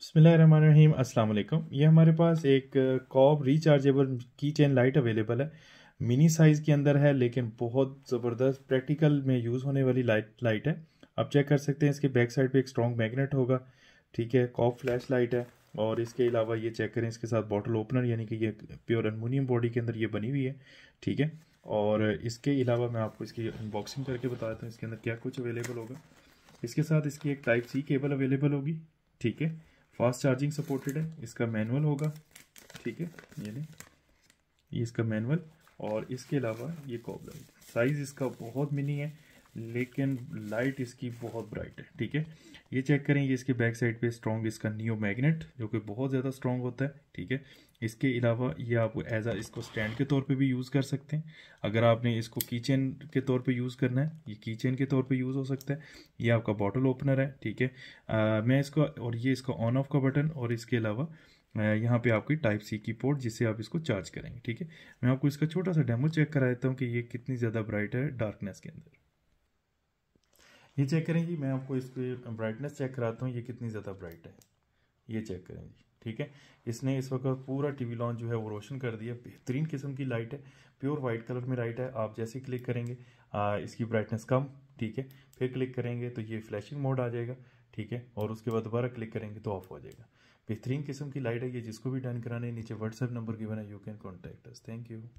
बसमीम अस्सलाम वालेकुम ये हमारे पास एक कॉब रिचार्जेबल की चेन लाइट अवेलेबल है मिनी साइज़ के अंदर है लेकिन बहुत ज़बरदस्त प्रैक्टिकल में यूज़ होने वाली लाइट लाइट है आप चेक कर सकते हैं इसके बैक साइड पे एक स्ट्रॉन्ग मैग्नेट होगा ठीक है कॉब फ्लैश लाइट है और इसके अलावा ये चेक करें इसके साथ बॉटल ओपनर यानी कि ये प्योर अलमोनियम बॉडी के अंदर ये बनी हुई है ठीक है और इसके अलावा मैं आपको इसकी अनबॉक्सिंग करके बताता हूँ इसके अंदर क्या कुछ अवेलेबल होगा इसके साथ इसकी एक टाइप सी केबल अवेलेबल होगी ठीक है फास्ट चार्जिंग सपोर्टेड है इसका मैनुअल होगा ठीक है ये नहीं ये इसका मैनुअल और इसके अलावा ये कॉबलाइट साइज़ इसका बहुत मिनी है लेकिन लाइट इसकी बहुत ब्राइट है ठीक है ये चेक करें ये इसके बैक साइड पे स्ट्रॉन्ग इसका नियो मैग्नेट जो कि बहुत ज़्यादा स्ट्रॉन्ग होता है ठीक है इसके अलावा ये आप एज आ इसको स्टैंड के तौर पे भी यूज़ कर सकते हैं अगर आपने इसको की के तौर पे यूज़ करना है ये की के तौर पे यूज़ हो सकता है ये आपका बॉटल ओपनर है ठीक है मैं इसको और ये इसका ऑन ऑफ का बटन और इसके अलावा यहाँ पे आपकी टाइप सी की पोर्ट जिससे आप इसको चार्ज करेंगे ठीक है मैं आपको इसका छोटा सा डेमो चेक करा देता हूँ कि ये कितनी ज़्यादा ब्राइट है डार्कनेस के अंदर ये चेक करें जी मैं आपको इस पर ब्राइटनेस चेक कराता हूँ ये कितनी ज़्यादा ब्राइट है ये चेक करें जी ठीक है इसने इस वक्त पूरा टीवी लॉन्च जो है वो रोशन कर दिया बेहतरीन किस्म की लाइट है प्योर वाइट कलर में लाइट है आप जैसे क्लिक करेंगे आ, इसकी ब्राइटनेस कम ठीक है फिर क्लिक करेंगे तो ये फ्लैशिंग मोड आ जाएगा ठीक है और उसके बाद दोबारा क्लिक करेंगे तो ऑफ हो जाएगा बेहतरीन किस्म की लाइट है ये जिसको भी डन कराने नीचे व्हाट्सएप नंबर की बना you can contact us thank you